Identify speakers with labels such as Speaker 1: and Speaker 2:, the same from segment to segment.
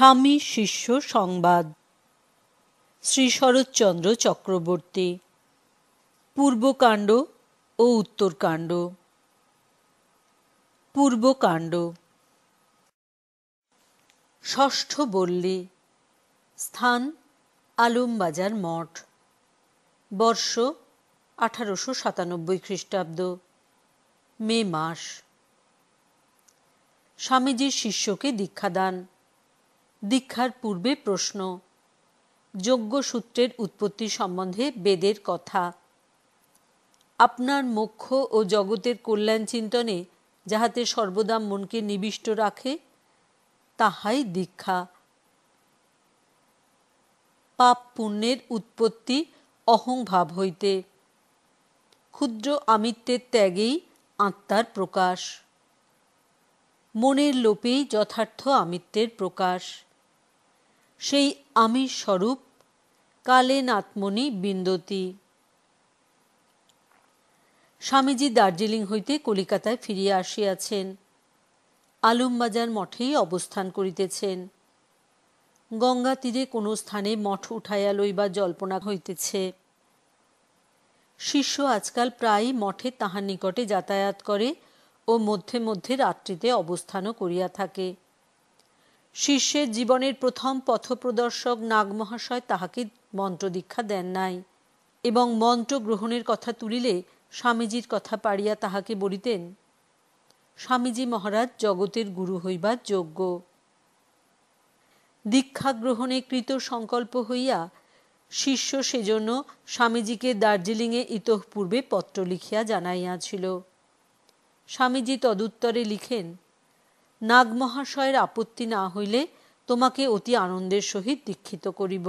Speaker 1: স্বামী শিষ্য সংবাদ শ্রী শরৎচন্দ্র চক্রবর্তী পূর্বকাণ্ড ও উত্তরকাণ্ড পূর্বকাণ্ড ষষ্ঠ বললি স্থান আলমবাজার মঠ বর্ষ আঠারোশো সাতানব্বই খ্রিস্টাব্দ মে মাস স্বামীজির শিষ্যকে দীক্ষাদান দীক্ষার পূর্বে প্রশ্ন যোগ্য সূত্রের উৎপত্তি সম্বন্ধে বেদের কথা আপনার মোক্ষ ও জগতের কল্যাণ চিন্তনে যাহাতে সর্বদা মনকে নিবিষ্ট রাখে তাহাই দীক্ষা পাপ পুণ্যের উৎপত্তি অহংভাব হইতে ক্ষুদ্র আমিত্বের ত্যাগেই আত্মার প্রকাশ মনের লোপেই যথার্থ আমিত্বের প্রকাশ সেই আমি স্বরূপ কালেন আত্মনি বিন্দতি স্বামীজি দার্জিলিং হইতে কলিকাতায় ফিরিয়া আসিয়াছেন আলমবাজার মঠেই অবস্থান করিতেছেন গঙ্গা তীরে কোনো স্থানে মঠ উঠাইয়া লইবার জল্পনা হইতেছে শিষ্য আজকাল প্রায়ই মঠে তাহার নিকটে যাতায়াত করে ও মধ্যে মধ্যে রাত্রিতে অবস্থানও করিয়া থাকে শিষ্যের জীবনের প্রথম পথপ্রদর্শক নাগমহাশয় তাহাকে মন্ত্র দীক্ষা দেন নাই এবং মন্ত্র গ্রহণের কথা তুলিলে স্বামীজির কথা পাড়িয়া তাহাকে বলিতেন স্বামীজি মহারাজ জগতের গুরু হইবার যোগ্য দীক্ষা গ্রহণে কৃত সংকল্প হইয়া শিষ্য সেজন্য স্বামীজিকে দার্জিলিংয়ে ইতঃপূর্বে পত্র লিখিয়া জানাইয়াছিল স্বামীজি তদুত্তরে লিখেন নাগমহাশয়ের আপত্তি না হইলে তোমাকে অতি আনন্দের সহিত দীক্ষিত করিব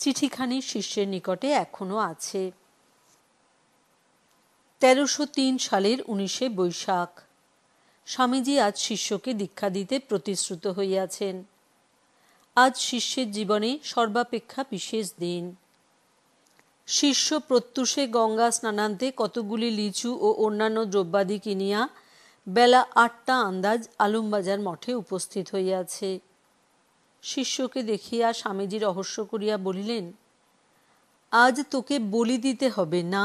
Speaker 1: চিঠিখানি শিষ্যের নিকটে এখনো আছে তেরোশো তিন সালের উনিশে বৈশাখ স্বামীজি আজ শিষ্যকে দীক্ষা দিতে প্রতিশ্রুত হইয়াছেন আজ শিষ্যের জীবনে সর্বাপেক্ষা বিশেষ দিন শিষ্য প্রত্যুষে গঙ্গা স্নানান্তে কতগুলি লিচু ও অন্যান্য দ্রব্যাদি কিনিয়া বেলা আটটা আন্দাজ আলমবাজার মঠে উপস্থিত হইয়াছে শিষ্যকে দেখিয়া স্বামীজি রহস্য করিয়া বলিলেন আজ তোকে বলি দিতে হবে না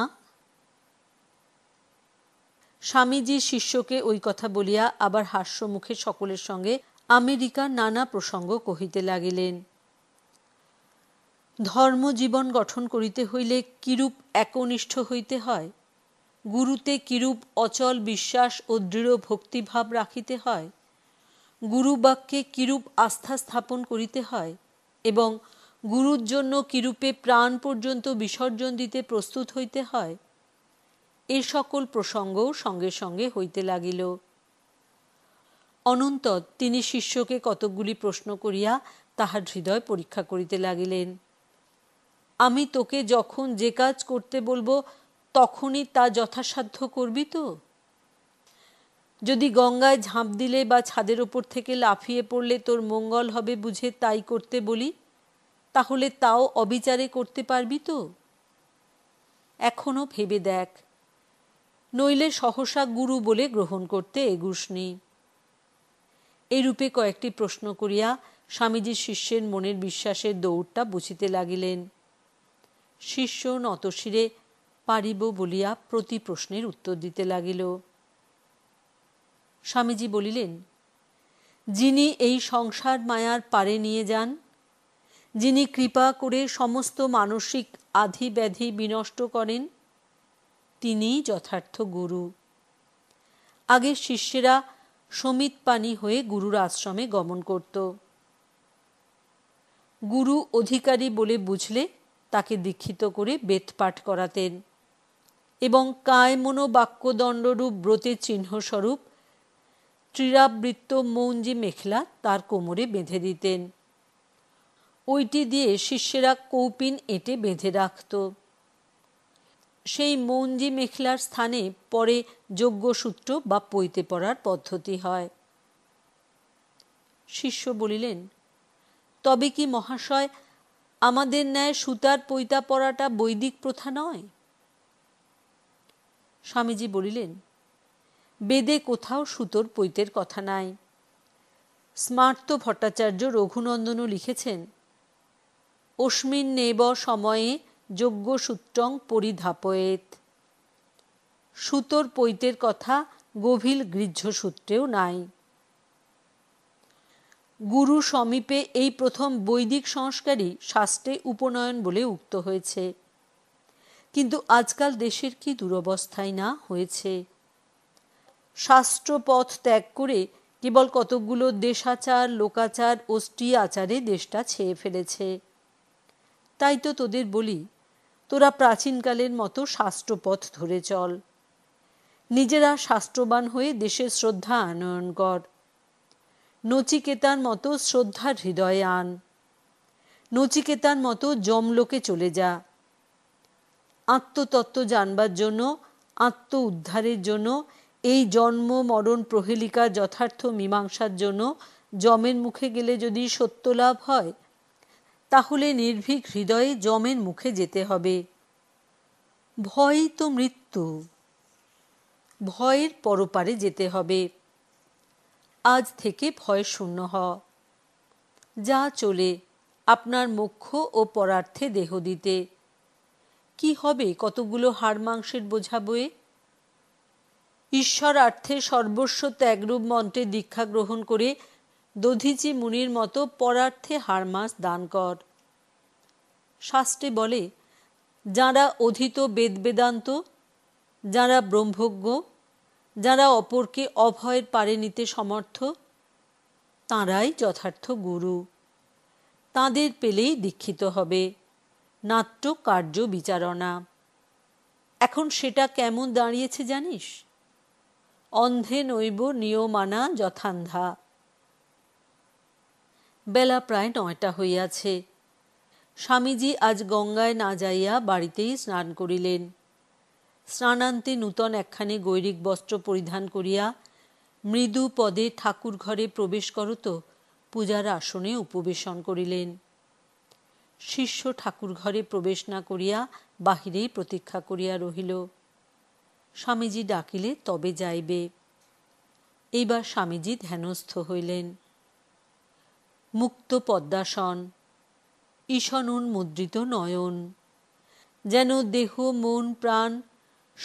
Speaker 1: স্বামীজি শিষ্যকে ওই কথা বলিয়া আবার হাস্য মুখে সকলের সঙ্গে আমেরিকা নানা প্রসঙ্গ কহিতে লাগিলেন ধর্মজীবন গঠন করিতে হইলে কিরূপ একনিষ্ঠ হইতে হয় গুরুতে কিরূপ অচল বিশ্বাস ও দৃঢ় ভক্তিভাব রাখিতে হয় গুরু বাক্যে কিরূপ আস্থা স্থাপন করিতে হয় এবং গুরুর জন্য কিরূপে প্রাণ পর্যন্ত বিসর্জন দিতে প্রস্তুত হইতে হয় এ সকল প্রসঙ্গও সঙ্গে সঙ্গে হইতে লাগিল অনন্তর তিনি শিষ্যকে কতকগুলি প্রশ্ন করিয়া তাহার হৃদয় পরীক্ষা করিতে লাগিলেন আমি তোকে যখন যে কাজ করতে বলবো তখনই তা যথাসাধ্য করবি তো যদি গঙ্গায় ঝাঁপ দিলে বা ছাদের ওপর থেকে লাফিয়ে পড়লে তোর মঙ্গল হবে বুঝে তাই করতে বলি তাহলে তাও অবিচারে করতে পারবি তো এখনও ভেবে দেখ নইলে সহসা গুরু বলে গ্রহণ করতে এগুসনি এরূপে কয়েকটি প্রশ্ন করিয়া স্বামীজি শিষ্যের মনের বিশ্বাসের দৌড়টা বুঝিতে লাগিলেন শিষ্য নতশিরে পারিব বলিয়া প্রতি প্রশ্নের উত্তর দিতে লাগিল স্বামীজি বলিলেন যিনি এই সংসার মায়ার পারে নিয়ে যান যিনি কৃপা করে সমস্ত মানসিক আধি ব্যাধি বিনষ্ট করেন তিনিই যথার্থ গুরু আগে শিষ্যেরা সমিত পানি হয়ে গুরুর আশ্রমে গমন করত গুরু অধিকারী বলে বুঝলে তাকে দীক্ষিত করে বেদ পাঠ করাতেন এবং কায়মনো বাক্যদণ্ডরূপ ব্রতের চিহ্নস্বরূপ ত্রিরাবৃত্ত মৌঞ্জি মেখলা তার কোমরে বেঁধে দিতেন ওইটি দিয়ে শিষ্যেরা কৌপিন এঁটে বেঁধে রাখত সেই মৌঞ্জি মেখলার স্থানে পরে যজ্ঞসূত্র বা পৈতে পড়ার পদ্ধতি হয় শিষ্য বলিলেন তবে কি মহাশয় আমাদের ন্যায় সুতার পৈতা পড়াটা বৈদিক প্রথা নয় স্বামীজি বলিলেন বেদে কোথাও সুতোর পৈতের কথা নাই স্মার্ত ভট্টাচার্য রঘুনন্দনও লিখেছেন অস্মিন নেব সময়ে যোগ্য সূত্রং পরিধাপয়েত সুতোর পৈতের কথা গভীর গৃহ্য সূত্রেও নাই গুরু সমীপে এই প্রথম বৈদিক সংস্কারই শাস্ত্রে উপনয়ন বলে উক্ত হয়েছে কিন্তু আজকাল দেশের কি দুরবস্থায় না হয়েছে শাস্ত্রপথ ত্যাগ করে কেবল কতকগুলো দেশাচার লোকাচার অষ্টি আচারে দেশটা ছেয়ে ফেলেছে তাই তো তোদের বলি তোরা প্রাচীনকালের মতো শাস্ত্রপথ ধরে চল নিজেরা শাস্ত্রবান হয়ে দেশের শ্রদ্ধা আনয়ন কর নচিকেতার মতো শ্রদ্ধার হৃদয়ে আন নচিকেতার মতো জমলোকে চলে যা আত্মতত্ত্ব জানবার জন্য আত্ম উদ্ধারের জন্য এই জন্ম মরণ প্রহেলিকা যথার্থ মীমাংসার জন্য জমের মুখে গেলে যদি সত্য লাভ হয় তাহলে নির্ভীক হৃদয়ে জমের মুখে যেতে হবে ভয়ই তো মৃত্যু ভয়ের পরপারে যেতে হবে আজ থেকে ভয় শূন্য হ যা চলে আপনার মুখ্য ও পরার্থে দেহ দিতে কি হবে কতগুলো হাড় মাংসের বোঝা বয়ে ঈশ্বর অর্থে সর্বস্ব ত্যাগরূপ মন্ত্রে দীক্ষা গ্রহণ করে দধিচি মুনির মতো পরার্থে হাড়মাস দান কর শাস্ত্রে বলে যারা অধীত বেদবেদান্ত যারা ব্রহ্মজ্ঞ যারা অপরকে অভয়ের পারে নিতে সমর্থ তাঁরাই যথার্থ গুরু তাঁদের পেলেই দীক্ষিত হবে নাট্য কার্য বিচারণা এখন সেটা কেমন দাঁড়িয়েছে জানিস অন্ধে নৈব নিয়মানা যথান্ধা বেলা প্রায় নয়টা হইয়াছে স্বামীজি আজ গঙ্গায় না যাইয়া বাড়িতেই স্নান করিলেন স্নানান্তে নূতন একখানি গৈরিক বস্ত্র পরিধান করিয়া মৃদু পদে ঠাকুর ঘরে প্রবেশ করত পূজার আসনে উপবেশন করিলেন শিষ্য ঠাকুরঘরে প্রবেশ না করিয়া বাহিরেই প্রতীক্ষা করিয়া রহিল স্বামীজি ডাকিলে তবে যাইবে এইবার স্বামীজি ধ্যানস্থ হইলেন মুক্ত পদ্মাসন ঈশনুন মুদ্রিত নয়ন যেন দেহ মন প্রাণ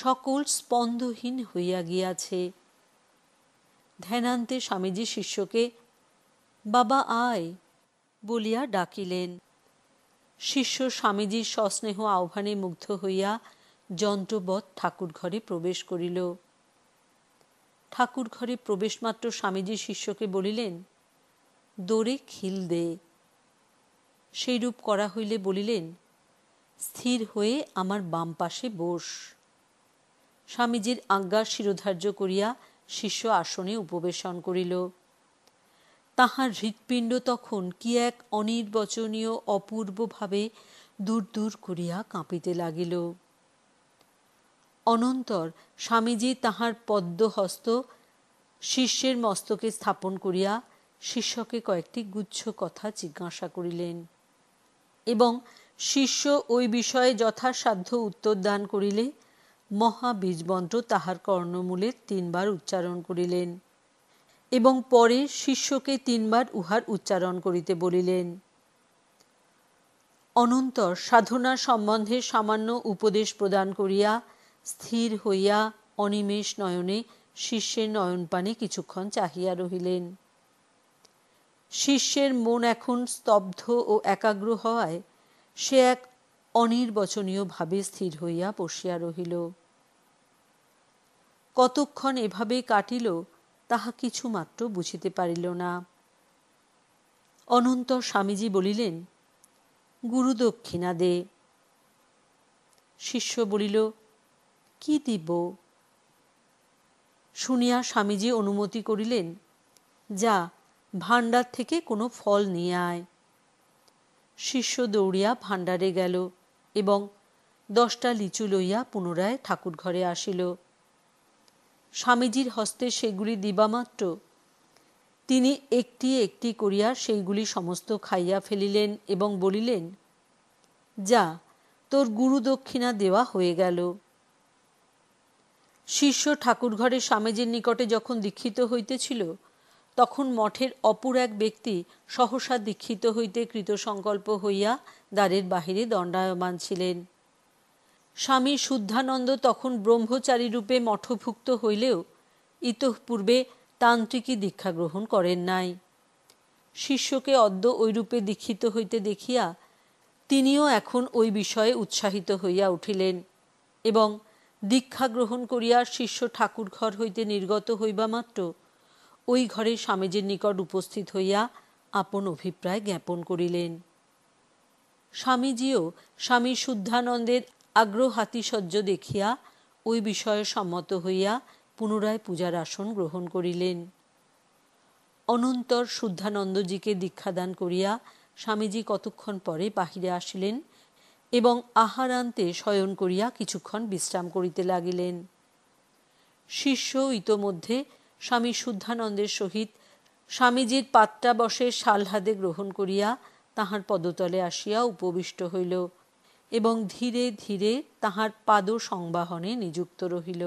Speaker 1: সকল স্পন্দহীন হইয়া গিয়াছে ধ্যানান্তে স্বামীজি শিষ্যকে বাবা আয় বলিয়া ডাকিলেন শিষ্য স্বামীজীর সস্নেহ আহ্বানে মুগ্ধ হইয়া যন্ত্রবৎ ঠাকুর ঘরে প্রবেশ করিল ঠাকুর ঘরে মাত্র স্বামীজি শিষ্যকে বলিলেন দোরে খিল দে সেইরূপ করা হইলে বলিলেন স্থির হয়ে আমার বাম পাশে বোস স্বামীজির আজ্ঞা শিরোধার্য করিয়া শিষ্য আসনে উপবেশন করিল তাহার হৃৎপিণ্ড তখন কি এক অনির্বচনীয় অপূর্বভাবে দূর দূর করিয়া কাঁপিতে লাগিল অনন্তর স্বামীজি তাহার পদ্মহস্ত শিষ্যের মস্তকে স্থাপন করিয়া শিষ্যকে কয়েকটি গুচ্ছ কথা জিজ্ঞাসা করিলেন এবং শিষ্য ওই বিষয়ে যথাসাধ্য উত্তর দান করিলে মহাবীজবন্ত্র তাহার কর্ণমূলে তিনবার উচ্চারণ করিলেন এবং পরে শিষ্যকে তিনবার উহার উচ্চারণ করিতে বলিলেন অনন্তর সাধনা সম্বন্ধে সামান্য উপদেশ প্রদান করিয়া স্থির হইয়া অনিমেষ নয়নে শিষ্যের নয়নপানে কিছুক্ষণ চাহিয়া রহিলেন শিষ্যের মন এখন স্তব্ধ ও একাগ্র হওয়ায় সে এক অনির্বচনীয়ভাবে স্থির হইয়া বসিয়া রহিল কতক্ষণ এভাবে কাটিল তাহা কিছুমাত্র বুঝিতে পারিল না অনন্ত স্বামীজি বলিলেন গুরু দক্ষিণা দে শিষ্য বলিল কি দিব শুনিয়া স্বামীজি অনুমতি করিলেন যা ভাণ্ডার থেকে কোনো ফল নিয়ে আয় শিষ্য দৌড়িয়া ভাণ্ডারে গেল এবং দশটা লিচু লইয়া পুনরায় ঠাকুর ঘরে আসিল স্বামীজির হস্তে সেগুলি দিবামাত্র তিনি একটি একটি করিয়া সেইগুলি সমস্ত খাইয়া ফেলিলেন এবং বলিলেন যা তোর গুরু দক্ষিণা দেওয়া হয়ে গেল শিষ্য ঠাকুরঘরে স্বামীজির নিকটে যখন দীক্ষিত হইতেছিল তখন মঠের অপর এক ব্যক্তি সহসা দীক্ষিত হইতে কৃতসংকল্প হইয়া দ্বারের বাহিরে দণ্ডায়মান ছিলেন স্বামী শুদ্ধানন্দ তখন ব্রহ্মচারী রূপে মঠভুক্ত হইলেও ইতঃপূর্বে তান্ত্রিকী দীক্ষা গ্রহণ করেন নাই শিষ্যকে অদ্য ঐরূপে দীক্ষিত হইতে দেখিয়া তিনিও এখন ওই বিষয়ে উৎসাহিত হইয়া উঠিলেন এবং দীক্ষা গ্রহণ করিয়া শিষ্য ঠাকুর ঘর হইতে নির্গত হইবা মাত্র ওই ঘরে স্বামীজির নিকট উপস্থিত হইয়া আপন অভিপ্রায় জ্ঞাপন করিলেন স্বামীজিও স্বামী শুদ্ধানন্দের আগ্রহাতিশয্য দেখিয়া ওই বিষয়ে সম্মত হইয়া পুনরায় পূজার আসন গ্রহণ করিলেন অনন্তর শুদ্ধানন্দজিকে দীক্ষাদান করিয়া স্বামীজি কতক্ষণ পরে বাহিরে আসিলেন এবং আহারান্তে শয়ন করিয়া কিছুক্ষণ বিশ্রাম করিতে লাগিলেন শিষ্য ইতোমধ্যে স্বামী শুদ্ধানন্দের সহিত স্বামীজির পাত্রাবশে সালহাদে গ্রহণ করিয়া তাহার পদতলে আসিয়া উপবিষ্ট হইল এবং ধীরে ধীরে তাহার পাদ সংবাহনে নিযুক্ত রহিল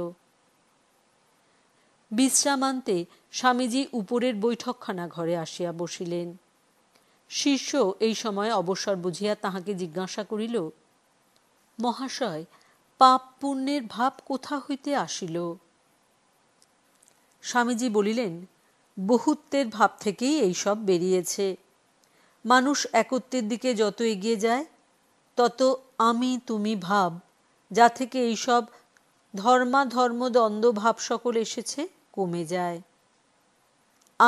Speaker 1: বিশ্রামান্তে স্বামীজি উপরের বৈঠকখানা ঘরে আসিয়া বসিলেন শিষ্য এই সময় অবসর বুঝিয়া তাহাকে জিজ্ঞাসা করিল মহাশয় পাপ পুণ্যের ভাব কোথা হইতে আসিল স্বামীজি বলিলেন বহুত্বের ভাব থেকেই এইসব বেরিয়েছে মানুষ একত্রের দিকে যত এগিয়ে যায় তত আমি তুমি ভাব যা থেকে এইসব ধর্মাধর্ম দ্বন্দ্বভাব সকল এসেছে কমে যায়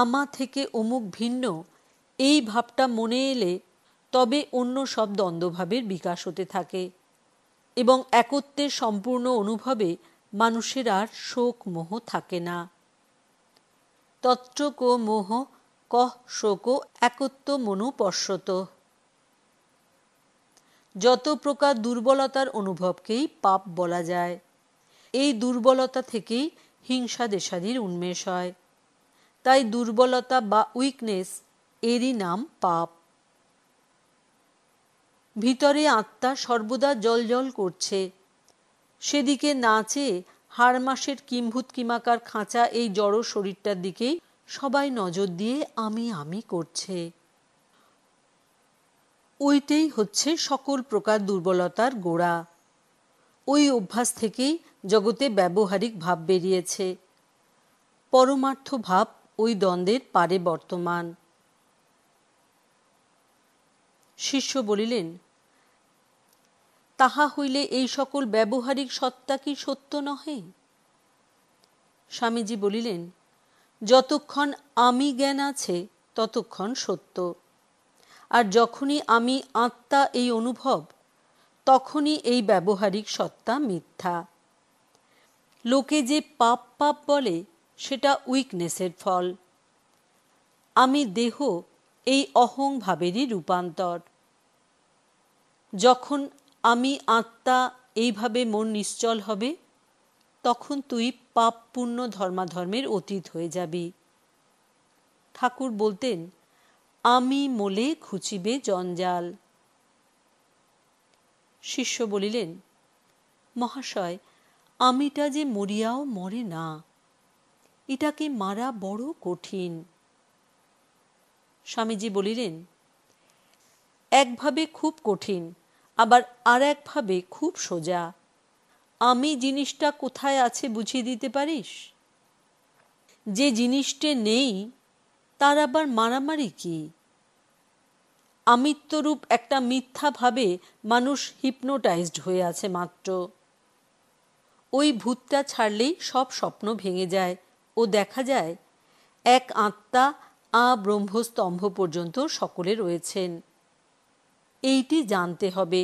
Speaker 1: আমা থেকে অমুক ভিন্ন এই ভাবটা মনে এলে তবে অন্য সব দ্বন্দ্বভাবের বিকাশ হতে থাকে এবং একত্বের সম্পূর্ণ অনুভবে মানুষের আর শোক মোহ থাকে না তত্ত্ব মোহ কহ শোক একত্ব মনোপর্শত যত প্রকার দুর্বলতার অনুভবকেই পাপ বলা যায় এই দুর্বলতা থেকেই হিংসা দেশাদির উন্মেষ হয় তাই দুর্বলতা বা উইকনেস এরই নাম পাপ ভিতরে আত্মা সর্বদা জল করছে সেদিকে না চেয়ে হাড় মাসের কিম্ভূত কিমাকার খাঁচা এই জড় শরীরটার দিকেই সবাই নজর দিয়ে আমি আমি করছে ওইটাই হচ্ছে সকল প্রকার দুর্বলতার গোড়া ওই অভ্যাস থেকেই জগতে ব্যবহারিক ভাব বেরিয়েছে পরমার্থ ভাব ওই দ্বন্দ্বের পারে বর্তমান শিষ্য বলিলেন তাহা হইলে এই সকল ব্যবহারিক সত্তা কি সত্য নহে স্বামীজি বলিলেন যতক্ষণ আমি জ্ঞান আছে ততক্ষণ সত্য আর যখনই আমি আত্মা এই অনুভব তখনই এই ব্যবহারিক সত্তা মিথ্যা লোকে যে পাপ পাপ বলে সেটা উইকনেসের ফল আমি দেহ এই অহংভাবেরই রূপান্তর যখন আমি আত্মা এইভাবে মন নিশ্চল হবে তখন তুই পাপ পূর্ণ ধর্মাধর্মের অতীত হয়ে যাবি ঠাকুর বলতেন আমি মোলে খুঁচিবে জঞ্জাল শিষ্য বলিলেন মহাশয় আমিটা যে মরিয়াও মরে না এটাকে মারা বড় কঠিন স্বামীজি বলিলেন একভাবে খুব কঠিন আবার আর একভাবে খুব সোজা আমি জিনিসটা কোথায় আছে বুঝিয়ে দিতে পারিস যে জিনিসটা নেই তার আবার মারামারি কী আমিত্বরূপ একটা মিথ্যাভাবে মানুষ হিপনোটাইজড হয়ে আছে মাত্র ওই ভূতটা ছাড়লেই সব স্বপ্ন ভেঙে যায় ও দেখা যায় এক আত্মা আ ব্রহ্মস্তম্ভ পর্যন্ত সকলে রয়েছেন এইটি জানতে হবে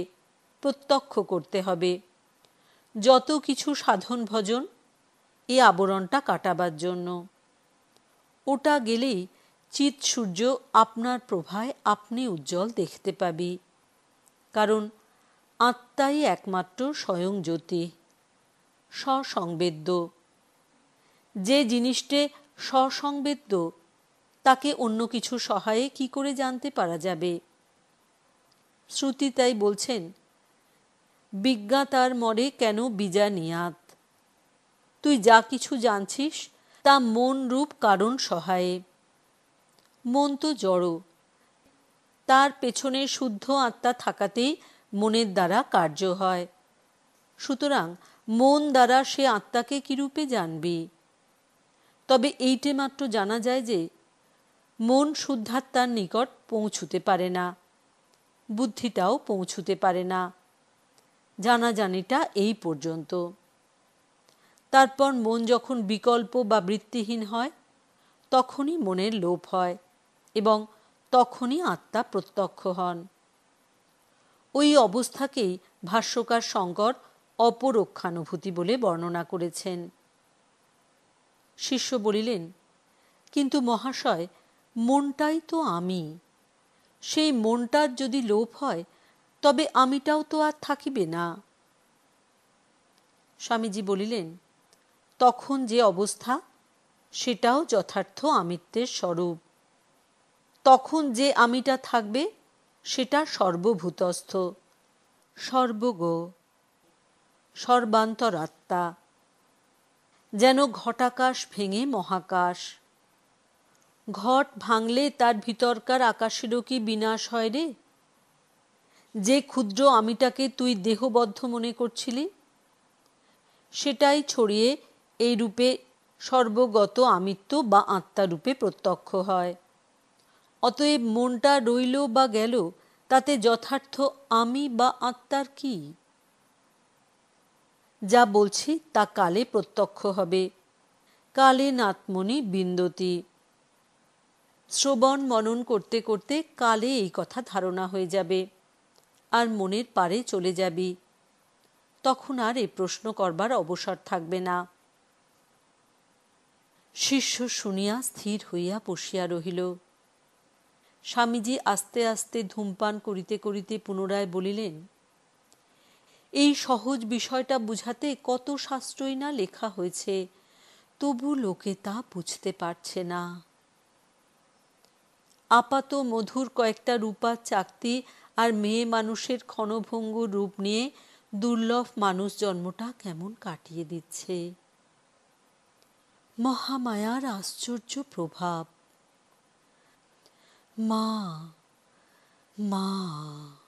Speaker 1: প্রত্যক্ষ করতে হবে যত কিছু সাধন ভজন এই আবরণটা কাটাবার জন্য ওটা গেলেই চিত সূর্য আপনার প্রভায় আপনি উজ্জ্বল দেখতে পাবি কারণ আত্মাই একমাত্র স্বয়ং জ্যোতি স্বসংবেদ্য যে জিনিসটে স্বসংবেদ্য তাকে অন্য কিছু সহায়ে কি করে জানতে পারা যাবে শ্রুতি তাই বলছেন বিজ্ঞাতার মরে কেন বিজা নিয়াত তুই যা কিছু জানছিস তা মন রূপ কারণ সহায়ে মন তো জড় তার পেছনে শুদ্ধ আত্মা থাকাতেই মনের দ্বারা কার্য হয় সুতরাং মন দ্বারা সে আত্মাকে কীরূপে জানবি তবে এইটে মাত্র জানা যায় যে মন শুদ্ধাত্মার নিকট পৌঁছুতে পারে না বুদ্ধিটাও পৌঁছুতে পারে না জানাজানিটা এই পর্যন্ত তারপর মন যখন বিকল্প বা বৃত্তিহীন হয় তখনই মনের লোপ হয় এবং তখনই আত্মা প্রত্যক্ষ হন ওই অবস্থাকেই ভাষ্যকার শঙ্কর অপরক্ষানুভূতি বলে বর্ণনা করেছেন শিষ্য বলিলেন কিন্তু মহাশয় মনটাই তো আমি সেই মনটার যদি লোপ হয় তবে আমিটাও তো আর থাকিবে না স্বামীজি বলিলেন তখন যে অবস্থা সেটাও যথার্থ আমিত্বের স্বরূপ তখন যে আমিটা থাকবে সেটা সর্বভূতস্থ সর্বগ সর্বান্তরাত্মা যেন ঘটাকাশ ভেঙে মহাকাশ ঘট ভাঙলে তার ভিতরকার আকাশেরও কি বিনাশ হয় রে যে ক্ষুদ্র আমিটাকে তুই দেহবদ্ধ মনে করছিলি সেটাই ছড়িয়ে এই রূপে সর্বগত আমিত্ব বা আত্মারূপে প্রত্যক্ষ হয় অতএব মনটা রইল বা গেল তাতে যথার্থ আমি বা আত্মার কি যা বলছি তা কালে প্রত্যক্ষ হবে কালে নাতমণি বিন্দতি শ্রবণ মনন করতে করতে কালে এই কথা ধারণা হয়ে যাবে আর মনের পারে চলে যাবি তখন আর এ প্রশ্ন করবার অবসর থাকবে না শিষ্য শুনিয়া স্থির হইয়া বসিয়া রহিল স্বামীজি আস্তে আস্তে ধূমপান করিতে করিতে পুনরায় বলিলেন এই সহজ বিষয়টা বুঝাতে কত শাস্ত্রই না লেখা হয়েছে তবু লোকে তা বুঝতে পারছে না আপাত মধুর কয়েকটা রূপা চাকতি আর মেয়ে মানুষের ক্ষণভঙ্গ রূপ নিয়ে দুর্লভ মানুষ জন্মটা কেমন কাটিয়ে দিচ্ছে মহামায়ার আশ্চর্য প্রভাব 妈，妈。